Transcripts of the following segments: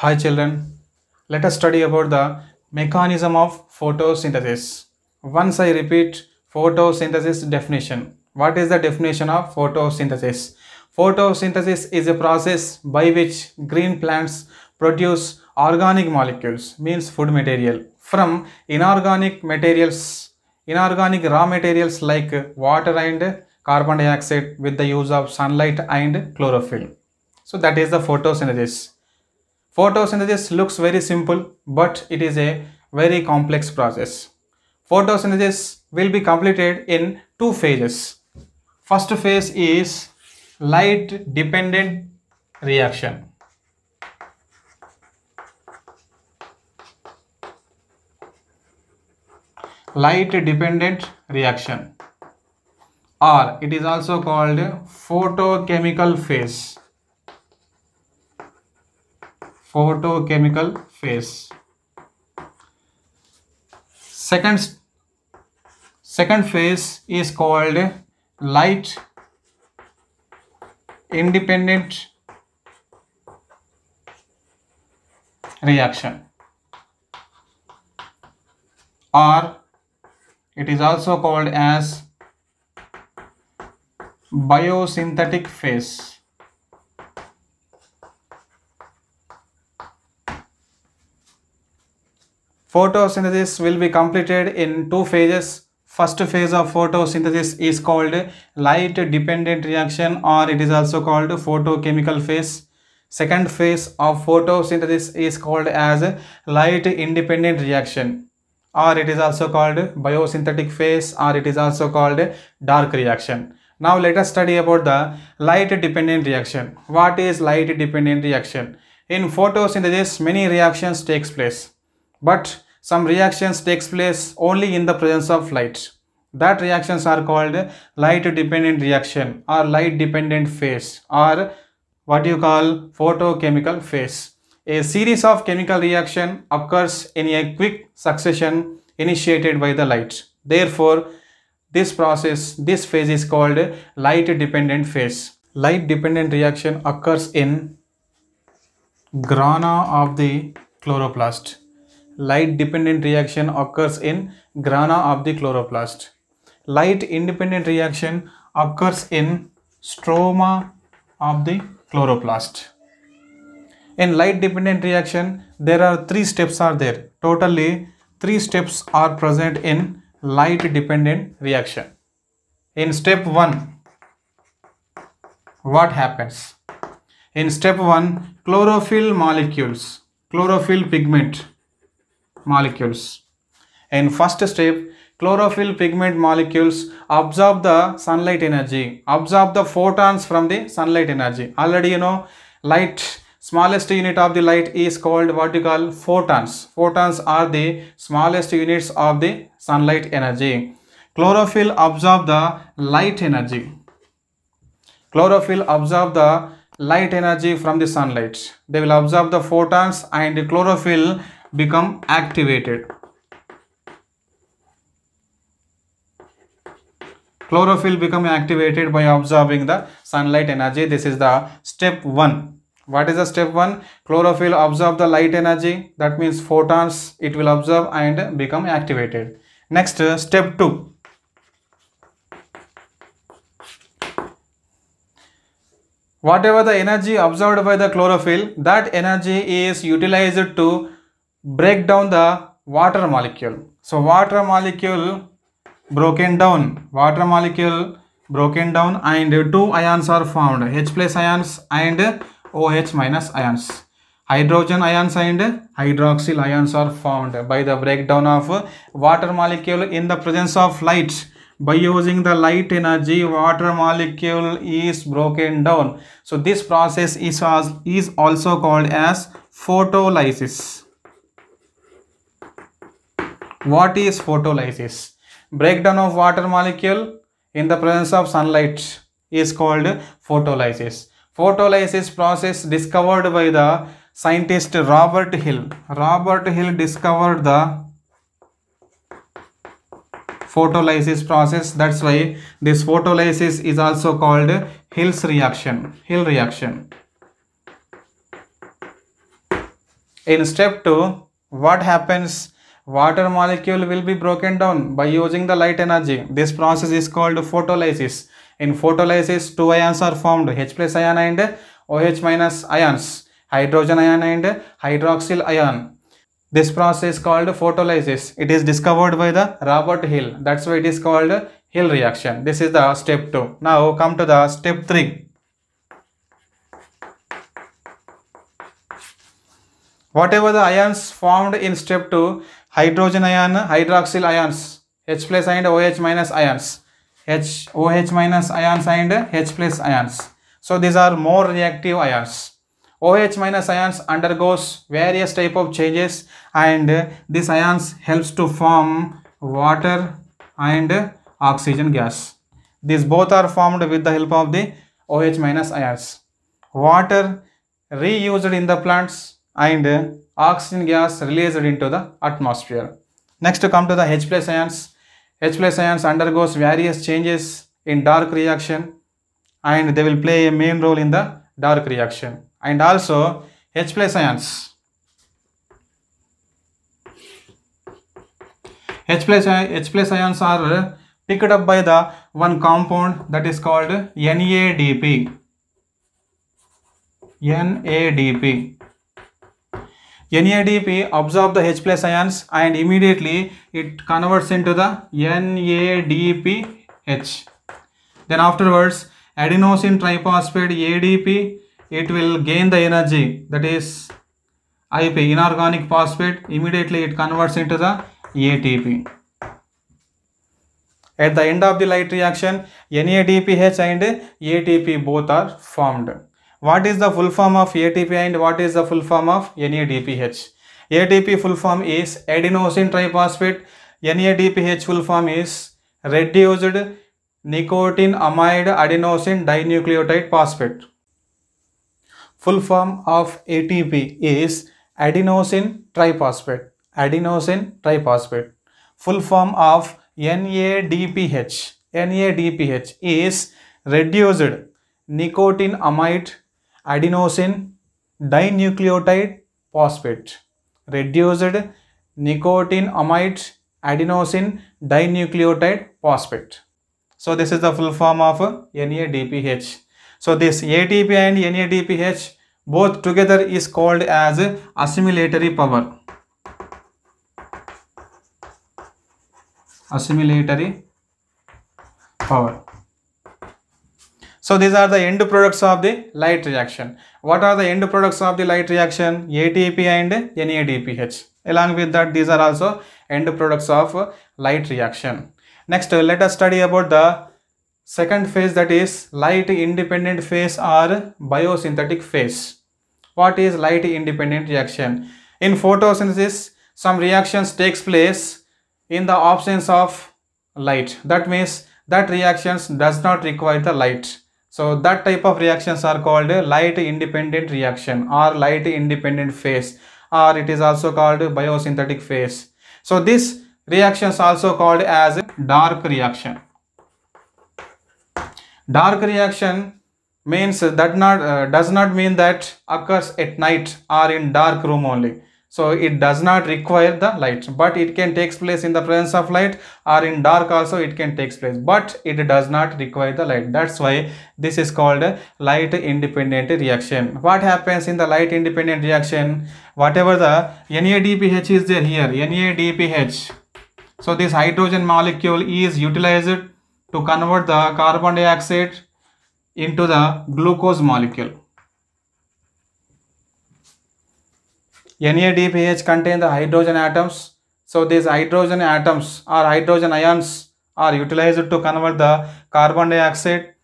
Hi children, let us study about the mechanism of photosynthesis. Once I repeat photosynthesis definition. What is the definition of photosynthesis? Photosynthesis is a process by which green plants produce organic molecules means food material from inorganic materials inorganic raw materials like water and carbon dioxide with the use of sunlight and chlorophyll so that is the photosynthesis Photosynthesis looks very simple, but it is a very complex process. Photosynthesis will be completed in two phases. First phase is light dependent reaction. light dependent reaction or it is also called photochemical phase photochemical phase. Second, second phase is called light independent reaction or it is also called as biosynthetic phase Photosynthesis will be completed in two phases. First phase of photosynthesis is called light dependent reaction or it is also called photochemical phase. Second phase of photosynthesis is called as light independent reaction or it is also called biosynthetic phase or it is also called dark reaction. Now let us study about the light dependent reaction. What is light dependent reaction? In photosynthesis many reactions takes place but some reactions takes place only in the presence of light that reactions are called light dependent reaction or light dependent phase or what you call photochemical phase a series of chemical reaction occurs in a quick succession initiated by the light therefore this process this phase is called light dependent phase light dependent reaction occurs in grana of the chloroplast light dependent reaction occurs in grana of the chloroplast. Light independent reaction occurs in stroma of the chloroplast. In light dependent reaction, there are three steps are there. Totally, three steps are present in light dependent reaction. In step 1, what happens? In step 1, chlorophyll molecules, chlorophyll pigment molecules. In first step, chlorophyll pigment molecules absorb the sunlight energy, absorb the photons from the sunlight energy. Already you know, light, smallest unit of the light is called what you call photons. Photons are the smallest units of the sunlight energy. Chlorophyll absorb the light energy. Chlorophyll absorb the light energy from the sunlight. They will absorb the photons and chlorophyll become activated. Chlorophyll become activated by absorbing the sunlight energy. This is the step 1 what is the step one chlorophyll absorb the light energy that means photons it will absorb and become activated next step two whatever the energy absorbed by the chlorophyll that energy is utilized to break down the water molecule. So water molecule broken down, water molecule broken down and two ions are formed H plus ions and OH minus ions. Hydrogen ions and hydroxyl ions are formed by the breakdown of water molecule in the presence of light by using the light energy water molecule is broken down so this process is, is also called as photolysis what is photolysis? Breakdown of water molecule in the presence of sunlight is called photolysis. Photolysis process discovered by the scientist Robert Hill. Robert Hill discovered the photolysis process that's why this photolysis is also called Hill's reaction Hill reaction in step 2 what happens water molecule will be broken down by using the light energy. This process is called photolysis. In photolysis, two ions are formed, H plus ion and OH minus ions, hydrogen ion and hydroxyl ion. This process called photolysis. It is discovered by the Robert Hill. That's why it is called Hill reaction. This is the step 2. Now come to the step 3. Whatever the ions formed in step 2, hydrogen ion hydroxyl ions H plus and OH minus ions H OH minus ions and H plus ions so these are more reactive ions OH minus ions undergoes various type of changes and these ions helps to form water and oxygen gas these both are formed with the help of the OH minus ions water reused in the plants and oxygen gas released into the atmosphere. Next to come to the H plus ions. H plus ions undergoes various changes in dark reaction and they will play a main role in the dark reaction. And also H plus ions. H plus, H plus ions are picked up by the one compound that is called NADP. NADP. NADP absorbs the H plus ions and immediately it converts into the NADPH. Then afterwards, adenosine triphosphate ADP, it will gain the energy that is IP, inorganic phosphate, immediately it converts into the ATP. At the end of the light reaction, NADPH and ATP both are formed. What is the full form of ATP and what is the full form of NADPH? ATP full form is adenosine triphosphate. NADPH full form is reduced nicotine amide adenosine dinucleotide phosphate. Full form of ATP is adenosine triphosphate. Adenosine triphosphate. Full form of NADPH. NADPH is reduced nicotine amide adenosine dinucleotide phosphate reduced nicotinamide adenosine dinucleotide phosphate. So this is the full form of NADPH. So this ATP and NADPH both together is called as assimilatory power. Assimilatory power. So these are the end products of the light reaction. What are the end products of the light reaction? ATP and NADPH. Along with that, these are also end products of light reaction. Next, let us study about the second phase that is light independent phase or biosynthetic phase. What is light independent reaction? In photosynthesis, some reactions takes place in the absence of light. That means that reactions does not require the light so that type of reactions are called light independent reaction or light independent phase or it is also called biosynthetic phase. So this reactions also called as dark reaction. Dark reaction means that not uh, does not mean that occurs at night or in dark room only so it does not require the light but it can takes place in the presence of light or in dark also it can takes place but it does not require the light that's why this is called light independent reaction what happens in the light independent reaction whatever the NADPH is there here NADPH so this hydrogen molecule is utilized to convert the carbon dioxide into the glucose molecule NADPH contain the hydrogen atoms. So these hydrogen atoms or hydrogen ions are utilized to convert the carbon dioxide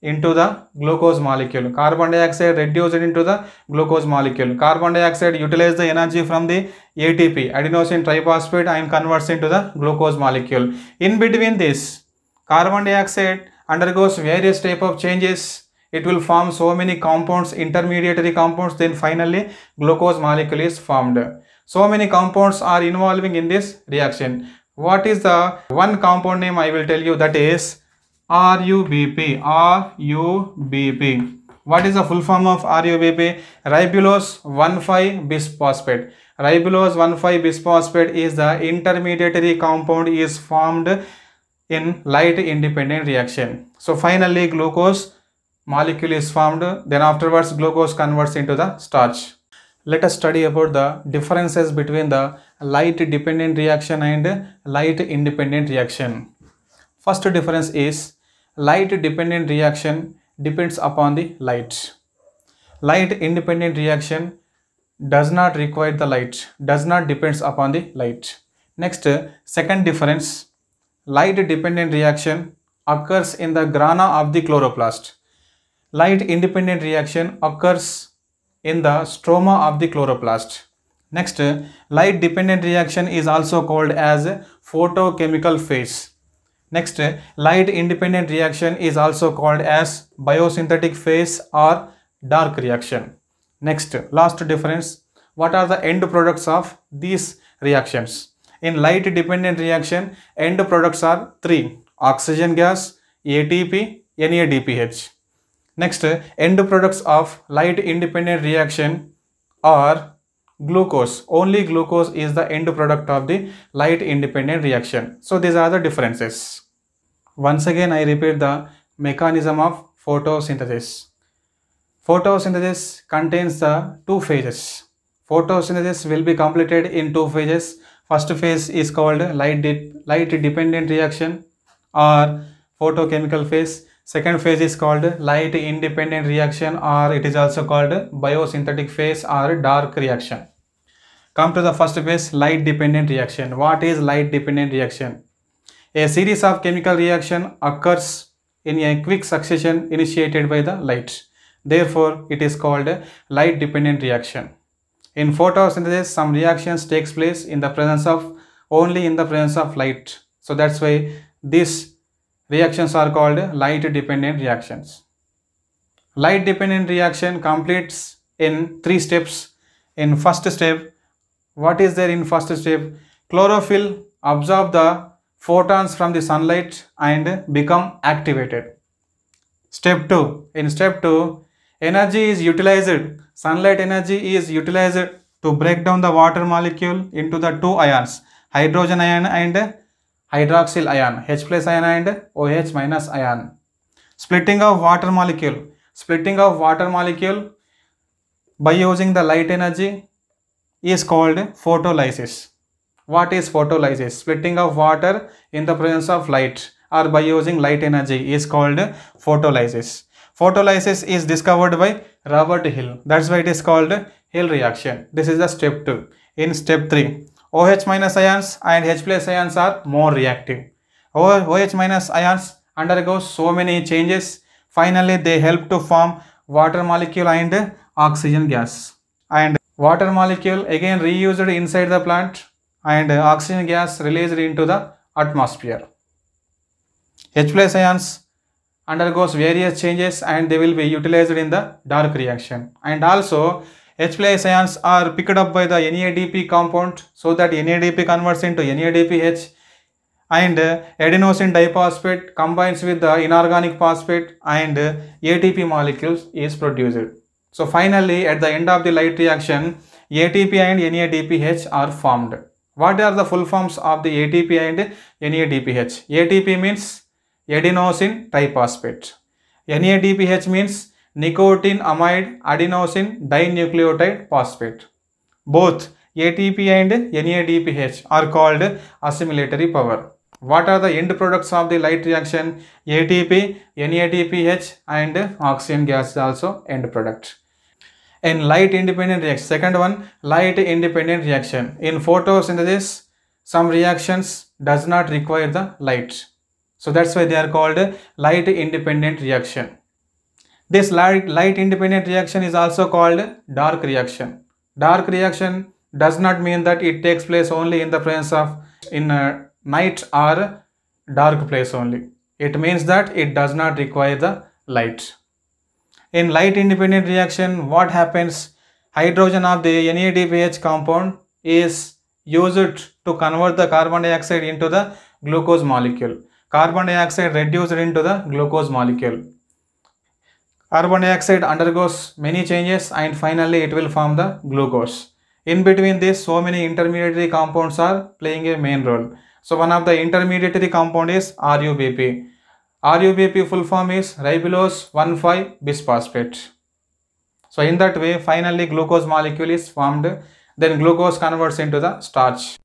into the glucose molecule. Carbon dioxide reduced into the glucose molecule. Carbon dioxide utilizes the energy from the ATP, adenosine triphosphate and converts into the glucose molecule. In between this, carbon dioxide undergoes various type of changes it will form so many compounds intermediary compounds then finally glucose molecule is formed so many compounds are involving in this reaction what is the one compound name i will tell you that is rubp rubp what is the full form of rubp ribulose 1,5 bisphosphate ribulose 1,5 bisphosphate is the intermediary compound is formed in light independent reaction so finally glucose molecule is formed then afterwards glucose converts into the starch let us study about the differences between the light dependent reaction and light independent reaction first difference is light dependent reaction depends upon the light light independent reaction does not require the light does not depends upon the light next second difference light dependent reaction occurs in the grana of the chloroplast light independent reaction occurs in the stroma of the chloroplast. Next, light dependent reaction is also called as photochemical phase. Next, light independent reaction is also called as biosynthetic phase or dark reaction. Next, last difference, what are the end products of these reactions? In light dependent reaction, end products are three, oxygen gas, ATP, NADPH. Next, end products of light independent reaction are glucose. Only glucose is the end product of the light independent reaction. So these are the differences. Once again, I repeat the mechanism of photosynthesis. Photosynthesis contains the two phases. Photosynthesis will be completed in two phases. First phase is called light, de light dependent reaction or photochemical phase Second phase is called light independent reaction or it is also called biosynthetic phase or dark reaction. Come to the first phase light dependent reaction. What is light dependent reaction? A series of chemical reaction occurs in a quick succession initiated by the light. Therefore, it is called light dependent reaction. In photosynthesis, some reactions takes place in the presence of only in the presence of light. So that's why this reactions are called light dependent reactions. Light dependent reaction completes in three steps. In first step, what is there in first step? Chlorophyll absorb the photons from the sunlight and become activated. Step 2. In step 2, energy is utilized. Sunlight energy is utilized to break down the water molecule into the two ions, hydrogen ion and hydroxyl ion H plus ion and OH minus ion. Splitting of water molecule. Splitting of water molecule by using the light energy is called photolysis. What is photolysis? Splitting of water in the presence of light or by using light energy is called photolysis. Photolysis is discovered by Robert Hill. That's why it is called Hill reaction. This is the step 2. In step 3, OH minus ions and H plus ions are more reactive. OH minus ions undergo so many changes. Finally, they help to form water molecule and oxygen gas. And water molecule again reused inside the plant and oxygen gas released into the atmosphere. H plus ions undergoes various changes and they will be utilized in the dark reaction. And also HPLI ions are picked up by the NADP compound so that NADP converts into NADPH and uh, adenosine diphosphate combines with the inorganic phosphate and uh, ATP molecules is produced. So finally at the end of the light reaction ATP and NADPH are formed. What are the full forms of the ATP and NADPH? ATP means adenosine triphosphate. NADPH means nicotine amide adenosine dinucleotide phosphate. Both ATP and NADPH are called assimilatory power. What are the end products of the light reaction? ATP, NADPH and oxygen gas is also end product. In light independent reaction, second one, light independent reaction. In photosynthesis, some reactions does not require the light. So that's why they are called light independent reaction. This light, light independent reaction is also called dark reaction. Dark reaction does not mean that it takes place only in the presence of in night or dark place only. It means that it does not require the light. In light independent reaction, what happens? Hydrogen of the NADPH compound is used to convert the carbon dioxide into the glucose molecule. Carbon dioxide reduced into the glucose molecule. Carbon dioxide undergoes many changes and finally it will form the glucose. In between this, so many intermediary compounds are playing a main role. So one of the intermediary compound is RUBP. RUBP full form is ribulose 1,5-bisphosphate. So in that way, finally glucose molecule is formed. Then glucose converts into the starch.